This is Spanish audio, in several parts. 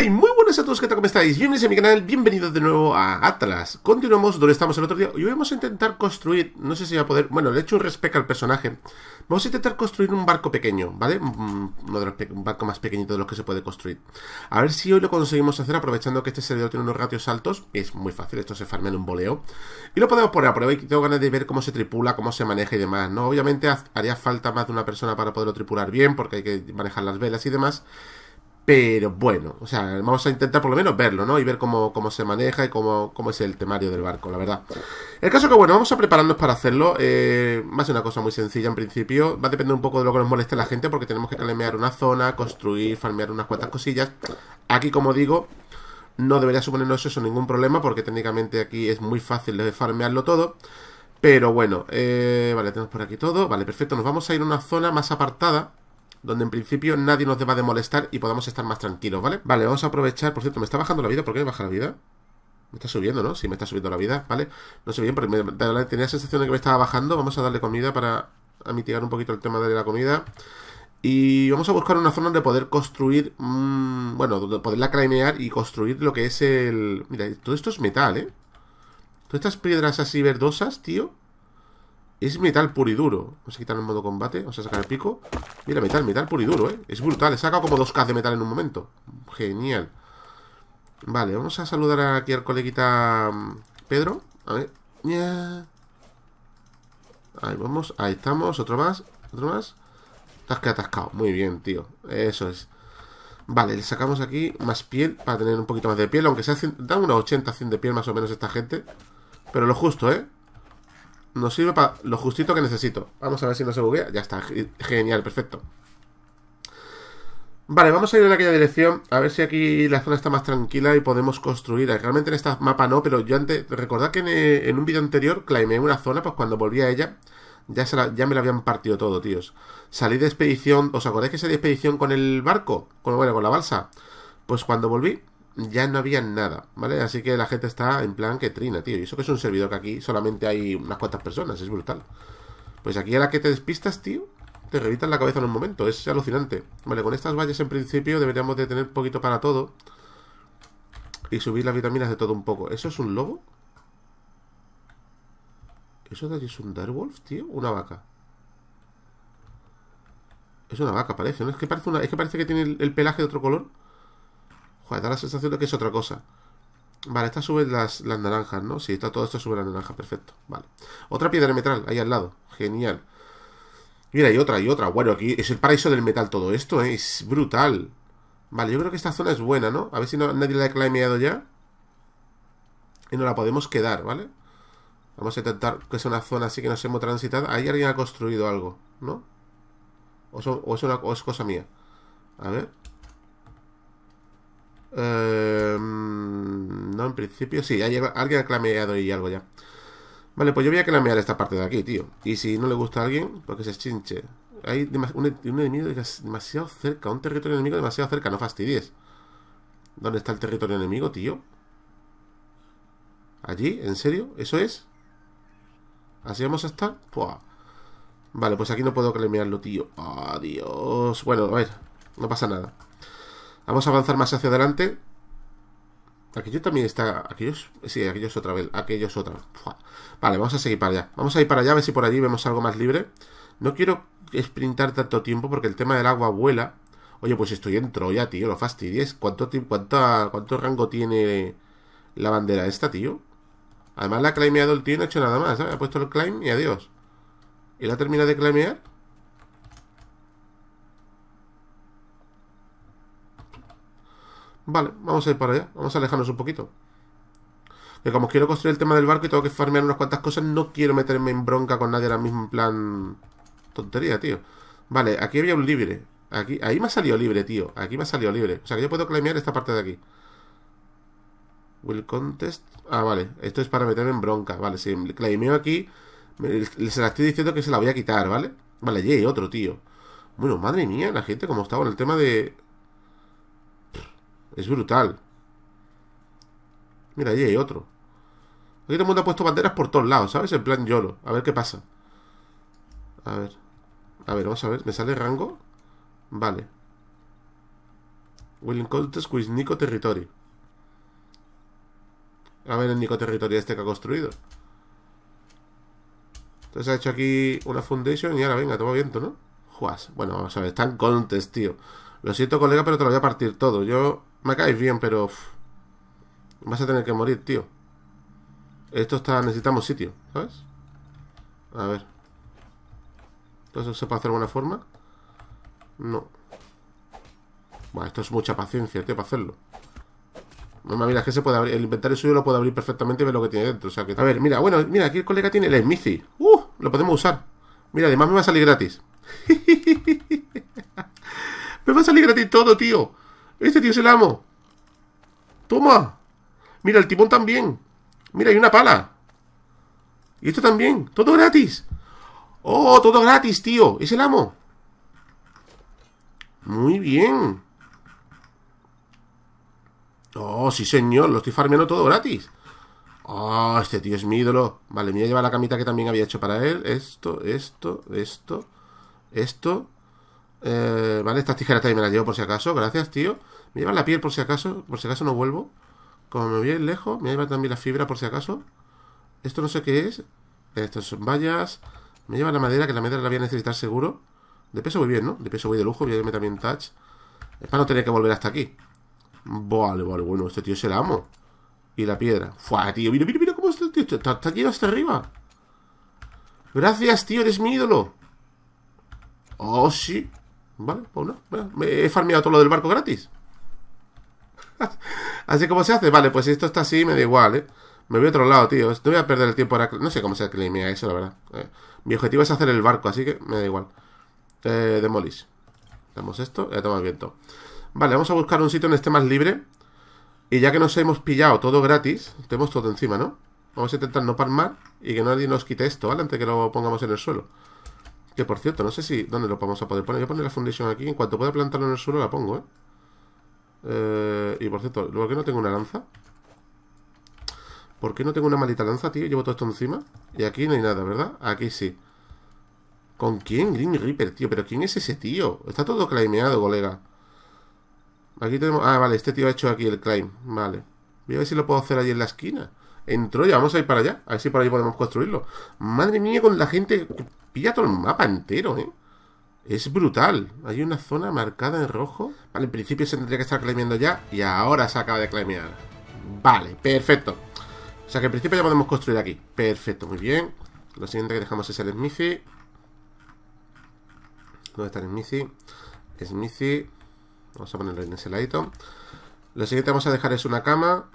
Hey, muy buenas a todos, ¿qué tal? ¿Cómo estáis? Bienvenidos a mi canal, bienvenidos de nuevo a Atlas. Continuamos donde estamos el otro día y hoy vamos a intentar construir, no sé si va a poder, bueno, le he hecho un respeto al personaje. Vamos a intentar construir un barco pequeño, ¿vale? un barco más pequeñito de los que se puede construir. A ver si hoy lo conseguimos hacer aprovechando que este servidor tiene unos ratios altos. Es muy fácil, esto se farmea en un boleo. Y lo podemos poner a prueba y tengo ganas de ver cómo se tripula, cómo se maneja y demás, ¿no? Obviamente haría falta más de una persona para poderlo tripular bien porque hay que manejar las velas y demás. Pero bueno, o sea, vamos a intentar por lo menos verlo, ¿no? Y ver cómo, se maneja y cómo, es el temario del barco, la verdad. El caso que, bueno, vamos a prepararnos para hacerlo. Eh, va a ser una cosa muy sencilla en principio. Va a depender un poco de lo que nos moleste la gente, porque tenemos que calemear una zona, construir, farmear unas cuantas cosillas. Aquí, como digo, no debería suponernos eso ningún problema, porque técnicamente aquí es muy fácil de farmearlo todo. Pero bueno, eh, vale, tenemos por aquí todo. Vale, perfecto, nos vamos a ir a una zona más apartada donde en principio nadie nos deba de molestar y podamos estar más tranquilos, ¿vale? Vale, vamos a aprovechar, por cierto, me está bajando la vida, ¿por qué me baja la vida? Me está subiendo, ¿no? Sí, me está subiendo la vida, ¿vale? No sé bien, pero tenía la sensación de que me estaba bajando. Vamos a darle comida para mitigar un poquito el tema de la comida. Y vamos a buscar una zona donde poder construir, mm, bueno, donde poderla cranear y construir lo que es el... Mira, todo esto es metal, ¿eh? Todas estas piedras así verdosas, tío, es metal puro y duro. Vamos a quitar el modo combate. Vamos a sacar el pico. Mira, metal, metal puro y duro, ¿eh? Es brutal. He sacado como dos k de metal en un momento. Genial. Vale, vamos a saludar aquí al coleguita mm, Pedro. A ver. Ahí vamos. Ahí estamos. Otro más. Otro más. que atascado. Muy bien, tío. Eso es. Vale, le sacamos aquí más piel para tener un poquito más de piel. Aunque se hacen, unas 80, 100 de piel más o menos esta gente. Pero lo justo, ¿eh? Nos sirve para lo justito que necesito. Vamos a ver si no se buguea. Ya está, genial, perfecto. Vale, vamos a ir en aquella dirección. A ver si aquí la zona está más tranquila y podemos construir. Realmente en esta mapa no, pero yo antes... Recordad que en, un vídeo anterior claimé una zona, pues cuando volví a ella... Ya, ya me la habían partido todo, tíos. Salí de expedición... ¿Os acordáis que salí de expedición con el barco? bueno, con la balsa. Pues cuando volví, ya no había nada, ¿vale? Así que la gente está en plan que trina, tío. Y eso que es un servidor que aquí solamente hay unas cuantas personas, es brutal. Pues aquí a la que te despistas, tío, te revitan la cabeza en un momento, es alucinante. Vale, con estas vallas en principio deberíamos de tener poquito para todo. Y subir las vitaminas de todo un poco. ¿Eso es un lobo? ¿Eso de allí es un Darwolf, tío? Una vaca. Es una vaca, parece, ¿no? Es que parece, es que, parece que tiene el pelaje de otro color. Joder, da la sensación de que es otra cosa. Vale, esta sube las, las naranjas, ¿no? Sí, está, todo esto sube las naranjas, perfecto. Vale. Otra piedra de metal ahí al lado. Genial. Mira, hay otra, hay otra. Bueno, aquí es el paraíso del metal todo esto, ¿eh? Es brutal. Vale, yo creo que esta zona es buena, ¿no? A ver si nadie la ha claimeado ya. Y nos la podemos quedar, ¿vale? Vamos a intentar que sea una zona así que nos hemos transitado. Ahí alguien ha construido algo, ¿no? es, o es cosa mía. A ver. Em, no, en principio sí, alguien ha clameado y algo ya. Vale, pues yo voy a clamear esta parte de aquí, tío. Y si no le gusta a alguien, porque pues se chinche. Hay e-, un, enemigo demasiado cerca, un territorio enemigo demasiado cerca, no fastidies. ¿Dónde está el territorio enemigo, tío? ¿Allí? ¿En serio? ¿Eso es? ¿Así vamos a estar? Vale, pues aquí no puedo clamearlo, tío. Adiós. Bueno, a ver, no pasa nada. Vamos a avanzar más hacia adelante. Aquello también está... Aquellos... Sí, aquellos otra vez. Aquellos otra Vale, vamos a seguir para allá. Vamos a ir para allá, a ver si por allí vemos algo más libre. No quiero sprintar tanto tiempo porque el tema del agua vuela. Oye, pues estoy en Troya, tío, Lo fastidies. ¿Cuánto, ¿Cuánto rango tiene la bandera esta, tío? Además la ha claimeado el tío y no ha hecho nada más, ¿eh? Ha puesto el claim y adiós. ¿Y la termina de claimear? Vale, vamos a ir para allá. Vamos a alejarnos un poquito. Que como quiero construir el tema del barco y tengo que farmear unas cuantas cosas, no quiero meterme en bronca con nadie ahora mismo plan... Tontería, tío. Vale, aquí había un libre. Aquí, ahí me ha salido libre, tío. Aquí me ha salido libre. O sea que yo puedo claimear esta parte de aquí. Will contest. Ah, vale. Esto es para meterme en bronca. Vale, si claimeo aquí, se la estoy diciendo que se la voy a quitar, ¿vale? Vale, hay otro, tío. Bueno, madre mía, la gente como estaba en el tema de... Es brutal. Mira, allí hay otro. Aquí todo el mundo ha puesto banderas por todos lados, ¿sabes? En plan YOLO. A ver qué pasa. A ver. A ver, vamos a ver. ¿Me sale rango? Vale. Willing Contest with Nico Territory. A ver el Nico Territory este que ha construido. Entonces ha hecho aquí una foundation y ahora venga, toma viento, ¿no? Juas. Bueno, vamos a ver. Están contest, tío. Lo siento, colega, pero te lo voy a partir todo. Yo me caes bien, pero... vas a tener que morir, tío. Esto está... Necesitamos sitio, ¿sabes? A ver. ¿Eso se puede hacer de alguna forma? No. Bueno, esto es mucha paciencia, tío, para hacerlo. Mamá, mira, es que se puede abrir. El inventario suyo lo puedo abrir perfectamente y ver lo que tiene dentro. A ver, mira, bueno, mira, aquí el colega tiene el Smithy. ¡Uh! Lo podemos usar. Mira, además me va a salir gratis. me va a salir gratis todo, tío. Este tío es el amo. Toma. Mira, el timón también. Mira, hay una pala. Y esto también. Todo gratis. Oh, todo gratis, tío. Es el amo. Muy bien. Oh, sí, señor. Lo estoy farmeando todo gratis. Oh, este tío es mi ídolo. Vale, me voy a llevar la camita que también había hecho para él. Esto, esto, esto, esto. Eh, vale, estas tijeras también me las llevo por si acaso. Gracias, tío. Me llevan la piel por si acaso. Por si acaso no vuelvo. Como me voy lejos, me lleva también la fibra por si acaso. Esto no sé qué es. Estas son vallas. Me lleva la madera, que la madera la voy a necesitar seguro. De peso voy bien, ¿no? De peso voy de lujo. Voy a también touch. Es para no tener que volver hasta aquí. Vale, vale, bueno, este tío es el amo. Y la piedra. Fua, tío, mira, mira, mira cómo está el Está, está hasta arriba. Gracias, tío, eres mi ídolo. Oh, sí. Vale, pues he farmeado todo lo del barco gratis. así como se hace. Vale, pues si esto está así, me da igual, ¿eh? Me voy a otro lado, tío. No voy a perder el tiempo ahora. No sé cómo se aclimía eso, la verdad. Eh, mi objetivo es hacer el barco, así que me da igual. Eh, demolish. Damos esto y toma viento. Vale, vamos a buscar un sitio en este más libre. Y ya que nos hemos pillado todo gratis, tenemos todo encima, ¿no? Vamos a intentar no palmar y que nadie nos quite esto, ¿vale? Antes que lo pongamos en el suelo. Que por cierto, no sé si... ¿Dónde lo vamos a poder poner? Voy a poner la foundation aquí. En cuanto pueda plantarlo en el suelo la pongo, ¿eh? eh y por cierto, ¿por que no tengo una lanza? ¿Por qué no tengo una maldita lanza, tío? Llevo todo esto encima. Y aquí no hay nada, ¿verdad? Aquí sí. ¿Con quién? Green Reaper, tío. ¿Pero quién es ese tío? Está todo claimeado, colega. Aquí tenemos... Ah, vale, este tío ha hecho aquí el claim. Vale. Voy a ver si lo puedo hacer allí en la esquina en Troya. Vamos a ir para allá, a ver si por ahí podemos construirlo. Madre mía, con la gente pilla todo el mapa entero, ¿eh? Es brutal. Hay una zona marcada en rojo. Vale, en principio se tendría que estar clameando ya y ahora se acaba de Claimear, Vale, perfecto. O sea que en principio ya podemos construir aquí. Perfecto, muy bien. Lo siguiente que dejamos es el Smithy. ¿Dónde está el Smithy? Smithy. Vamos a ponerlo en ese ladito. Lo siguiente que vamos a dejar es una cama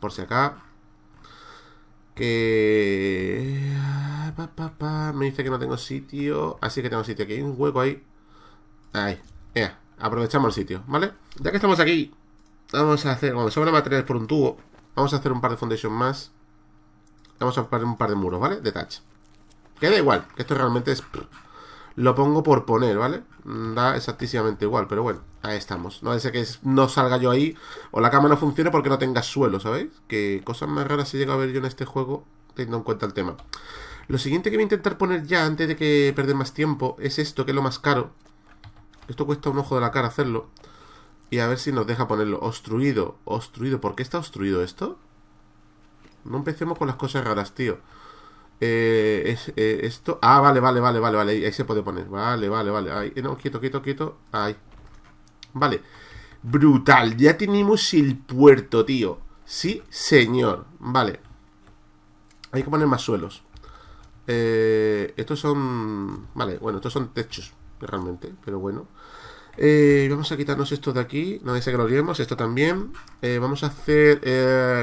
por si acá. Que... Me dice que no tengo sitio. Así que tengo sitio. Aquí un hueco ahí. Ahí. Aprovechamos el sitio, ¿vale? Ya que estamos aquí, vamos a hacer... Bueno, sobre sobra materiales por un tubo. Vamos a hacer un par de foundation más. Vamos a poner un par de muros, ¿vale? De touch. queda igual, esto realmente es... Lo pongo por poner, ¿vale? Mm, da exactísimamente igual, pero bueno, ahí estamos. No sé que no salga yo ahí o la cama no funcione porque no tenga suelo, ¿sabéis? Que cosas más raras se llega a ver yo en este juego teniendo en cuenta el tema. Lo siguiente que voy a intentar poner ya antes de que perder más tiempo es esto, que es lo más caro. Esto cuesta un ojo de la cara hacerlo. Y a ver si nos deja ponerlo. Obstruido, obstruido. ¿Por qué está obstruido esto? No empecemos con las cosas raras, tío. Eh, eh, esto. Ah, vale, vale, vale, vale, vale. Ahí se puede poner. Vale, vale, vale. Ahí. Eh, no, quieto, quieto, quieto. Ahí. Vale. Brutal. Ya tenemos el puerto, tío. Sí, señor. Vale. Hay que poner más suelos. Eh, estos son... Vale, bueno, estos son techos, realmente. Pero bueno. Eh, vamos a quitarnos esto de aquí. No dice que lo olvidemos. Esto también. Eh, vamos a hacer...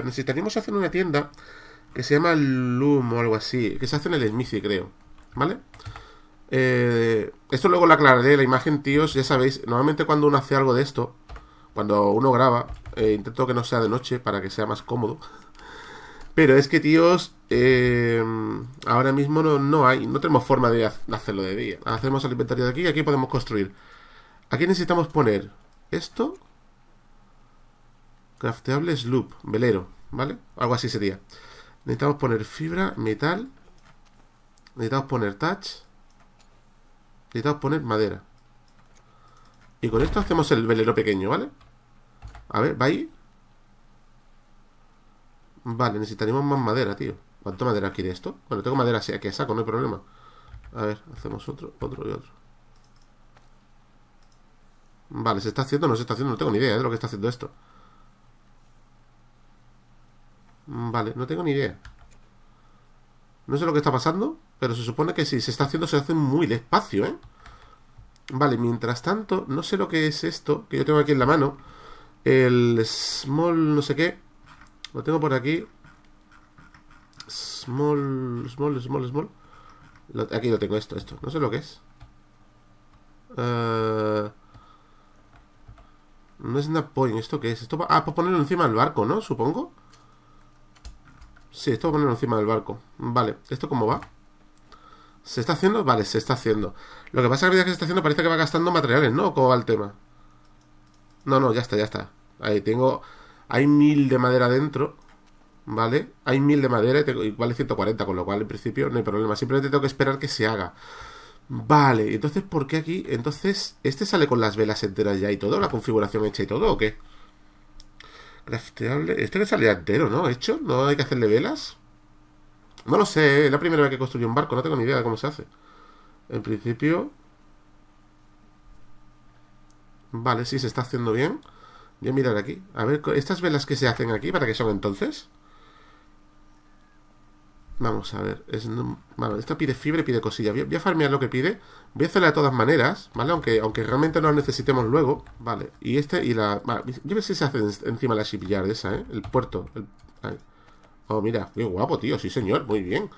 necesitaríamos hacer una tienda que se llama Loom o algo así, que se hace en el Smithy, creo, ¿vale? Eh, esto luego lo aclararé, la imagen, tíos, ya sabéis, normalmente cuando uno hace algo de esto, cuando uno graba, eh, intento que no sea de noche para que sea más cómodo. Pero es que, tíos, eh, ahora mismo no, no, hay, no tenemos forma de hacerlo de día. Hacemos el inventario de aquí y aquí podemos construir. Aquí necesitamos poner esto. Crafteable sloop, velero, ¿vale? Algo así sería. Necesitamos poner fibra, metal. Necesitamos poner touch. Necesitamos poner madera. Y con esto hacemos el velero pequeño, ¿vale? A ver, ¿va ahí? Vale, necesitaríamos más madera, tío. ¿Cuánto madera quiere esto? Bueno, tengo madera así que saco, no hay problema. A ver, hacemos otro, otro y otro. Vale, ¿se está haciendo? No se está haciendo, no tengo ni idea de lo que está haciendo esto. Mm, vale, no tengo ni idea. No sé lo que está pasando, pero se supone que si se está haciendo, se hace muy despacio, ¿eh? Vale, mientras tanto, no sé lo que es esto que yo tengo aquí en la mano. El small no sé qué. Lo tengo por aquí. Small, small, small, small. aquí lo tengo, esto, esto. No sé lo que es. Eh, no es nada point. ¿Esto qué es? Esto, ah, para pues ponerlo encima del barco, ¿no? Supongo. Sí, esto poner encima del barco. Vale, ¿esto cómo va? ¿Se está haciendo? Vale, se está haciendo. Lo que pasa es que que se está haciendo parece que va gastando materiales, ¿no? ¿Cómo va el tema? No, no, ya está, ya está. Ahí tengo... Hay mil de madera dentro, ¿vale? Hay mil de madera y, tengo, y vale 140, con lo cual en principio no hay problema. Simplemente tengo que esperar que se haga. Vale, entonces, ¿por qué aquí? Entonces, ¿este sale con las velas enteras ya y todo? ¿La configuración hecha y todo o qué? Crafteable. Este que sale entero, ¿no? Hecho, no hay que hacerle velas. No lo sé, es la primera vez que construyo un barco, no tengo ni idea de cómo se hace. En principio. Vale, sí, se está haciendo bien. Voy a mirar aquí. A ver, estas velas que se hacen aquí, ¿para qué son entonces? Vamos a ver. Es, esto pide fiebre, pide cosilla Voy, a farmear lo que pide. Voy a hacerla de todas maneras, ¿vale? Aunque, aunque realmente no la necesitemos luego. Vale. Y este y la. Vale, yo ver si se hace encima la shipyard esa, ¿eh? El puerto. Oh, mira. Qué guapo, tío. Sí, señor. Muy bien.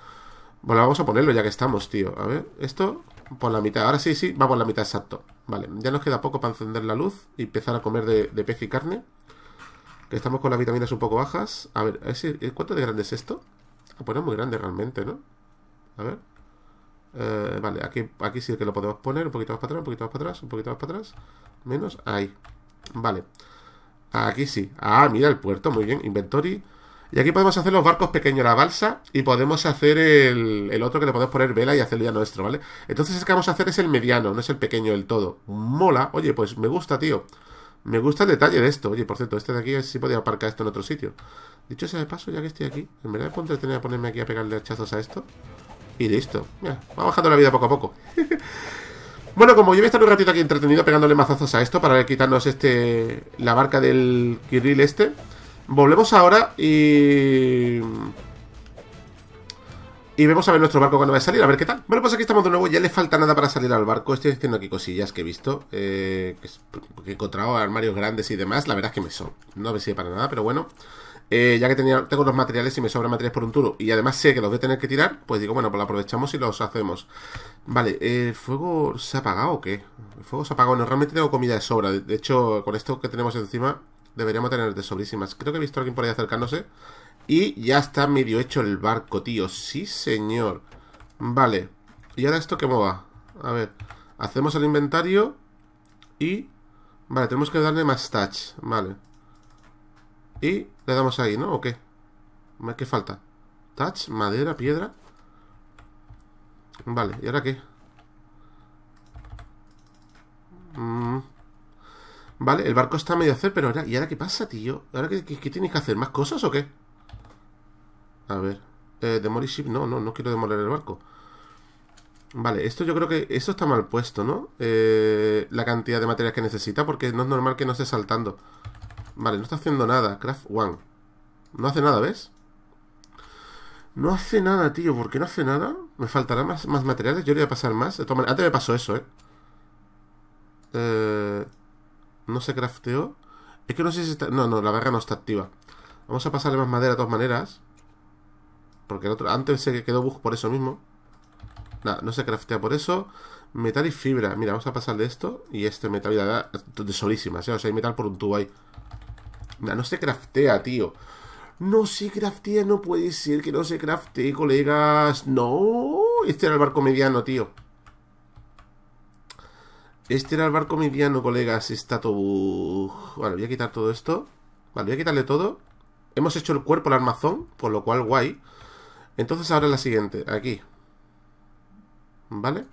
Bueno, vamos a ponerlo ya que estamos, tío. A ver, esto por la mitad. Ahora sí, sí, Vamos por la mitad exacto. Vale, ya nos queda poco para encender la luz y empezar a comer de, de pez y carne. Que estamos con las vitaminas un poco bajas. A ver, a ver eh, ¿cuánto de grande es esto? Poner muy grande realmente, ¿no? A ver. Eh, vale, aquí, aquí sí que lo podemos poner un poquito más para atrás, un poquito más para atrás, un poquito más para atrás. Menos ahí. Vale. Aquí sí. Ah, mira el puerto, muy bien. Inventory. Y aquí podemos hacer los barcos pequeños, la balsa, y podemos hacer el, el otro que le podemos poner vela y el ya nuestro, ¿vale? Entonces es que vamos a hacer es el mediano, no es el pequeño del todo. Mola. Oye, pues me gusta, tío. Me gusta el detalle de esto. Oye, por cierto, este de aquí, sí podía aparcar esto en otro sitio. Dicho sea de paso, ya que estoy aquí, en verdad me tener a ponerme aquí a pegarle hachazos a esto. Y listo. Mira, va bajando la vida poco a poco. bueno, como yo voy a estar un ratito aquí entretenido pegándole mazazos a esto para quitarnos este la barca del Kiril este, volvemos ahora y y vemos a ver nuestro barco cuando va a salir, a ver qué tal. Bueno, pues aquí estamos de nuevo, ya le falta nada para salir al barco. Estoy diciendo aquí cosillas que he visto, eh, que, he encontrado armarios grandes y demás. La verdad es que me son, no me sirve para nada, pero bueno. Eh, ya que tenía, tengo los materiales y me sobran materiales por un turno y además sé que los voy a tener que tirar, pues digo, bueno, pues lo aprovechamos y los hacemos. Vale, eh, ¿el fuego se ha apagado o qué? El fuego se ha apagado, no, realmente tengo comida de sobra. De hecho, con esto que tenemos encima, deberíamos tener de sobrísimas. Creo que he visto a alguien por ahí acercándose. Y ya está medio hecho el barco, tío. Sí, señor. Vale. ¿Y ahora esto qué va? A ver. Hacemos el inventario. Y... Vale, tenemos que darle más touch. Vale. Y le damos ahí, ¿no? ¿O qué? ¿Qué falta? Touch, madera, piedra. Vale, ¿y ahora qué? Mm. Vale, el barco está medio hacer, pero ahora, ¿y ahora qué pasa, tío? ¿Ahora qué tienes que hacer? ¿Más cosas o qué? A ver. Eh, demolish No, no, no quiero demoler el barco. Vale, esto yo creo que... Esto está mal puesto, ¿no? Eh, la cantidad de materias que necesita, porque no es normal que no esté saltando. Vale, no está haciendo nada. Craft One. No hace nada, ¿ves? No hace nada, tío. ¿Por qué no hace nada? Me faltará más, más materiales. Yo le voy a pasar más. De todas antes me pasó eso, ¿eh? ¿eh? No se crafteó. Es que no sé si está... No, no, la barra no está activa. Vamos a pasarle más madera de todas maneras. Porque el otro antes se quedó bug por eso mismo. Nada, no se craftea por eso. Metal y fibra. Mira, vamos a pasar de esto y este metal de solísima, O sea, hay metal por un tubo ahí. nada no se craftea, tío. No se craftea, no puede ser que no se craftee, colegas. No. Este era el barco mediano, tío. Este era el barco mediano, colegas. Está todo... Vale, voy a quitar todo esto. Vale, voy a quitarle todo. Hemos hecho el cuerpo al armazón, por lo cual guay. Entonces ahora la siguiente, aquí. ¿Vale?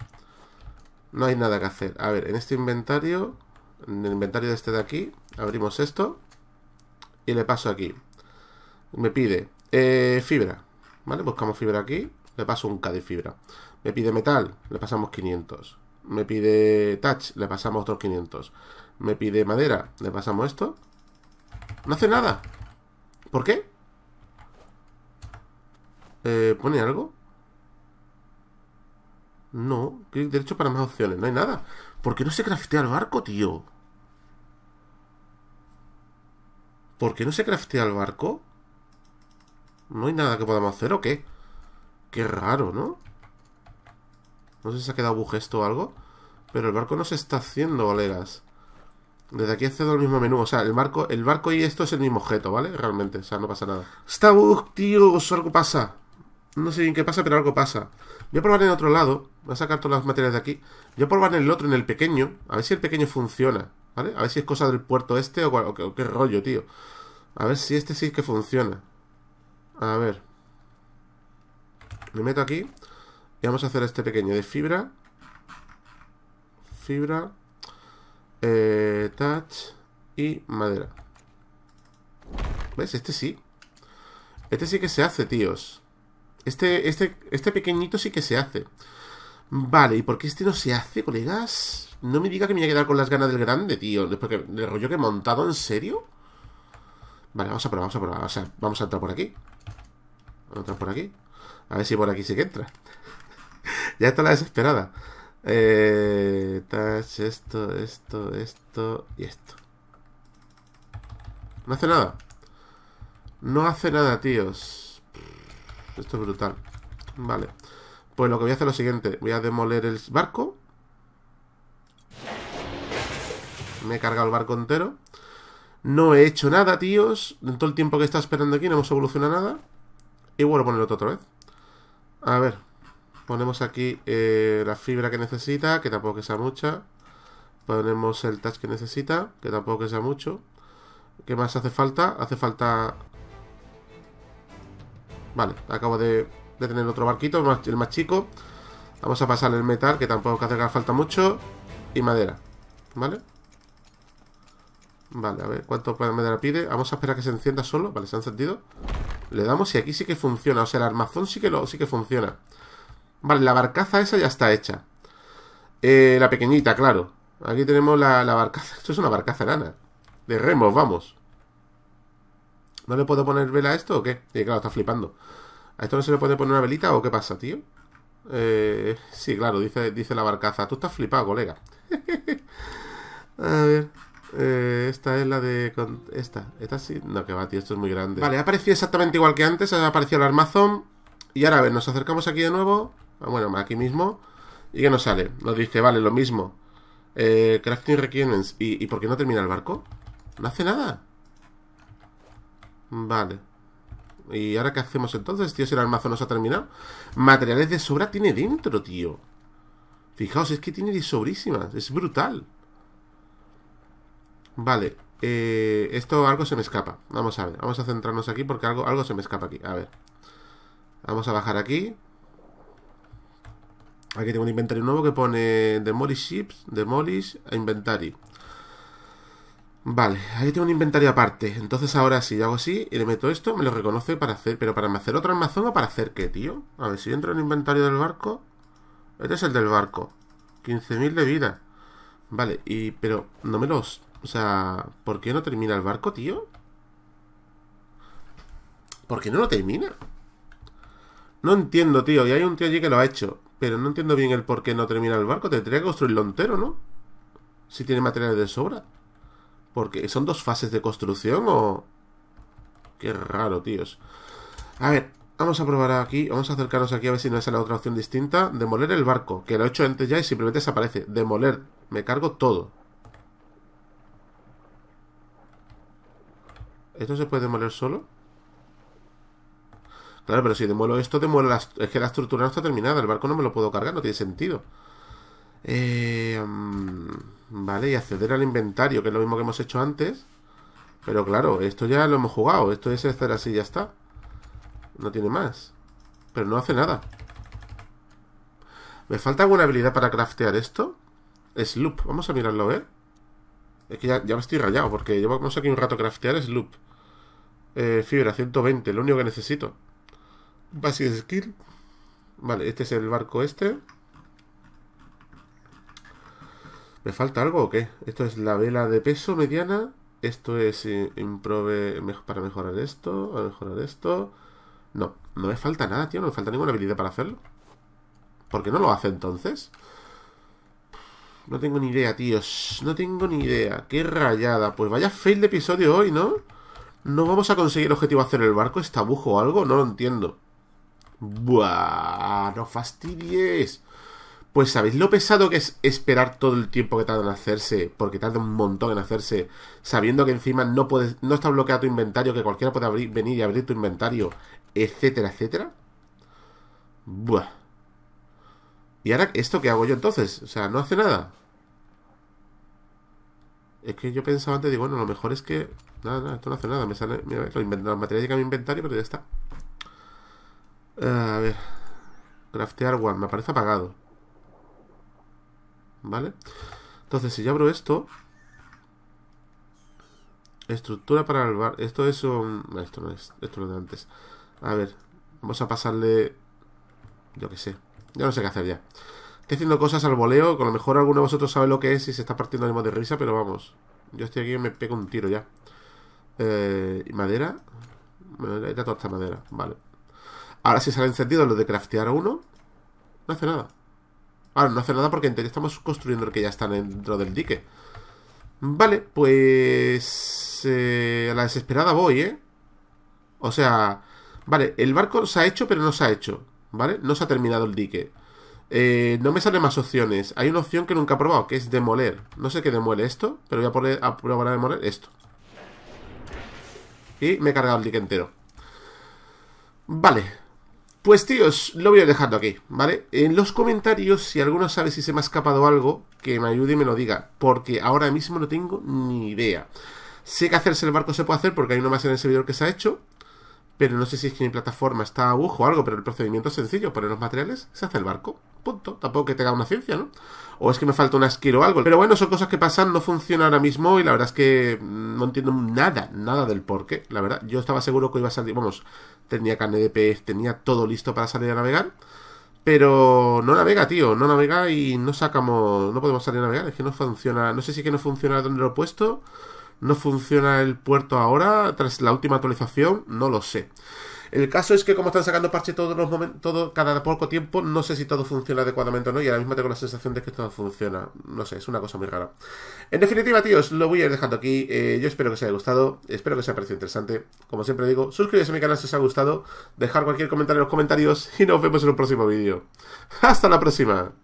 No hay nada que hacer. A ver, en este inventario, en el inventario de este de aquí, abrimos esto y le paso aquí. Me pide eh, fibra, ¿vale? Buscamos fibra aquí, le paso un K de fibra. Me pide metal, le pasamos 500. Me pide touch, le pasamos otros 500. Me pide madera, le pasamos esto. No hace nada. ¿Por qué? Eh, ¿Pone algo? No, clic derecho para más opciones, no hay nada. ¿Por qué no se craftea el barco, tío? ¿Por qué no se craftea el barco? ¿No hay nada que podamos hacer o qué? Qué raro, ¿no? No sé si se ha quedado bug esto o algo. Pero el barco no se está haciendo, colegas. Desde aquí accedo el mismo menú. O sea, el barco, el barco y esto es el mismo objeto, ¿vale? Realmente, o sea, no pasa nada. Está bug, tío. Algo pasa. No sé bien qué pasa, pero algo pasa. Voy a probar en otro lado. Voy a sacar todas las materias de aquí. Voy a probar en el otro, en el pequeño. A ver si el pequeño funciona. ¿Vale? A ver si es cosa del puerto este o, qué rollo, tío. A ver si este sí es que funciona. A ver. Me meto aquí. Y vamos a hacer este pequeño de fibra. Fibra. Eh, touch. Y madera. ¿Ves? Este sí. Este sí que se hace, tíos. Este, este, este, pequeñito sí que se hace. Vale, ¿y por qué este no se hace, colegas? No me diga que me voy a quedar con las ganas del grande, tío. Después que, rollo que he montado, ¿en serio? Vale, vamos a probar, vamos a probar. O sea, vamos a entrar por aquí. Vamos a entrar por aquí. A ver si por aquí sí que entra. ya está la desesperada. Eh, esto, esto, esto y esto. No hace nada. No hace nada, tíos. Esto es brutal. Vale. Pues lo que voy a hacer es lo siguiente. Voy a demoler el barco. Me he cargado el barco entero. No he hecho nada, tíos. En todo el tiempo que he esperando aquí no hemos evolucionado nada. Y vuelvo a ponerlo otra vez. A ver. Ponemos aquí eh, la fibra que necesita, que tampoco que sea mucha. Ponemos el touch que necesita, que tampoco que sea mucho. ¿Qué más hace falta? Hace falta Vale, acabo de, tener otro barquito, el más chico. Vamos a pasar el metal, que tampoco hace falta mucho. Y madera, ¿vale? Vale, a ver, ¿cuánto madera pide? Vamos a esperar que se encienda solo. Vale, se ha encendido. Le damos y aquí sí que funciona. O sea, el armazón sí que, sí que funciona. Vale, la barcaza esa ya está hecha. Eh, la pequeñita, claro. Aquí tenemos la, barcaza. Esto es una barcaza enana De remos, vamos. ¿No le puedo poner vela a esto o qué? Y eh, claro, está flipando. ¿A esto no se le puede poner una velita o qué pasa, tío? Eh, sí, claro, dice, dice la barcaza. Tú estás flipado, colega. a ver. Eh, esta es la de... esta. Esta sí. No, que va, tío. Esto es muy grande. Vale, ha aparecido exactamente igual que antes. Ha aparecido el armazón. Y ahora, a ver, nos acercamos aquí de nuevo. Ah, bueno, aquí mismo. ¿Y qué nos sale? Nos dice, vale, lo mismo. Eh, crafting Requirements. ¿Y por qué no termina el barco? No hace nada. Vale. ¿Y ahora qué hacemos entonces, tío? Si el almazo nos ha terminado. Materiales de sobra tiene dentro, tío. Fijaos, es que tiene de sobrísimas. Es brutal. Vale. Eh, esto algo se me escapa. Vamos a ver. Vamos a centrarnos aquí porque algo, algo se me escapa aquí. A ver. Vamos a bajar aquí. Aquí tengo un inventario nuevo que pone Demolish Ships, Demolish inventario. Vale, ahí tengo un inventario aparte. Entonces ahora si hago así y le meto esto, me lo reconoce para hacer... Pero para hacer otro armazón o para hacer qué, tío? A ver, si entro en el inventario del barco... Este es el del barco. 15.000 de vida. Vale, y... Pero no me los... O sea, ¿por qué no termina el barco, tío? ¿Por qué no lo termina? No entiendo, tío. Y hay un tío allí que lo ha hecho. Pero no entiendo bien el por qué no termina el barco. Tendría que construirlo entero, ¿no? Si tiene materiales de sobra. Porque son dos fases de construcción o... Qué raro, tíos. A ver, vamos a probar aquí. Vamos a acercarnos aquí a ver si no es la otra opción distinta. Demoler el barco, que lo he hecho antes ya y simplemente desaparece. Demoler. Me cargo todo. ¿Esto se puede demoler solo? Claro, pero si demuelo esto, demuelo la... Es que la estructura no está terminada. El barco no me lo puedo cargar, no tiene sentido. Eh, mm, vale, y acceder al inventario, que es lo mismo que hemos hecho antes. Pero claro, esto ya lo hemos jugado. Esto es hacer así y ya está. No tiene más. Pero no hace nada. ¿Me falta alguna habilidad para craftear esto? Es loop. Vamos a mirarlo a ¿eh? ver. Es que ya, ya me estoy rayado porque llevamos aquí un rato craftear. Es loop. Eh, fibra 120, lo único que necesito. Basic skill. Vale, este es el barco este. ¿Me falta algo o qué? Esto es la vela de peso mediana. Esto es improve para mejorar esto, para mejorar esto. No, no me falta nada, tío. No me falta ninguna habilidad para hacerlo. ¿Por qué no lo hace entonces? No tengo ni idea, tíos. No tengo ni idea. Qué rayada. Pues vaya fail de episodio hoy, ¿no? No vamos a conseguir el objetivo hacer el barco, estabujo o algo. No lo entiendo. Buah, no fastidies. Pues sabéis lo pesado que es esperar todo el tiempo que tarda en hacerse, porque tarda un montón en hacerse, sabiendo que encima no puedes, no está bloqueado tu inventario, que cualquiera puede abrir, venir y abrir tu inventario, etcétera, etcétera. Buah. ¿Y ahora esto qué hago yo entonces? O sea, no hace nada. Es que yo pensaba antes, digo, bueno, lo mejor es que. Nada, nada, esto no hace nada. Me sale. Mira, lo invento, la materia a mi inventario, pero ya está. Eh, a ver. Craftear one, me aparece apagado. ¿vale? Entonces, si yo abro esto, estructura para el bar, esto es un... Esto no es, esto lo de antes. A ver, vamos a pasarle... Yo qué sé, ya no sé qué hacer ya. Estoy haciendo cosas al voleo, con lo mejor alguno de vosotros sabe lo que es y se está partiendo el modo de risa, pero vamos. Yo estoy aquí y me pego un tiro ya. Eh, ¿Y madera? Ya toda esta madera, vale. Ahora si sale encendido lo de craftear uno, no hace nada. Ahora, no hace nada porque en estamos construyendo el que ya está dentro del dique. Vale, pues... Eh, a la desesperada voy, ¿eh? O sea... Vale, el barco se ha hecho, pero no se ha hecho. ¿Vale? No se ha terminado el dique. Eh, no me salen más opciones. Hay una opción que nunca he probado, que es demoler. No sé qué demuele esto, pero voy a, a probar a demoler esto. Y me he cargado el dique entero. Vale, pues tíos, lo voy a ir dejando aquí, ¿vale? En los comentarios, si alguno sabe si se me ha escapado algo, que me ayude y me lo diga, porque ahora mismo no tengo ni idea. Sé que hacerse el barco se puede hacer porque hay una más en el servidor que se ha hecho, pero no sé si es que mi plataforma está agujo o algo, pero el procedimiento es sencillo. Poner los materiales, se hace el barco. Punto. Tampoco que tenga una ciencia, ¿no? O es que me falta una asquero o algo. Pero bueno, son cosas que pasan, no funciona ahora mismo y la verdad es que mm, no entiendo nada, nada del porqué. La verdad, yo estaba seguro que iba a salir, vamos, tenía carne de pez, tenía todo listo para salir a navegar. Pero no navega, tío, no navega y no sacamos, no podemos salir a navegar. Es que no funciona, no sé si es que no funciona donde lo he puesto no funciona el puerto ahora, tras la última actualización, no lo sé. El caso es que como están sacando parche todos los momentos, cada poco tiempo, no sé si todo funciona adecuadamente o no, y ahora mismo tengo la sensación de que todo funciona. No sé, es una cosa muy rara. En definitiva, tíos, lo voy a ir dejando aquí. Eh, yo espero que os haya gustado, espero que os haya parecido interesante. Como siempre digo, suscríbete a mi canal si os ha gustado, dejar cualquier comentario en los comentarios y nos vemos en un próximo vídeo. ¡Hasta la próxima!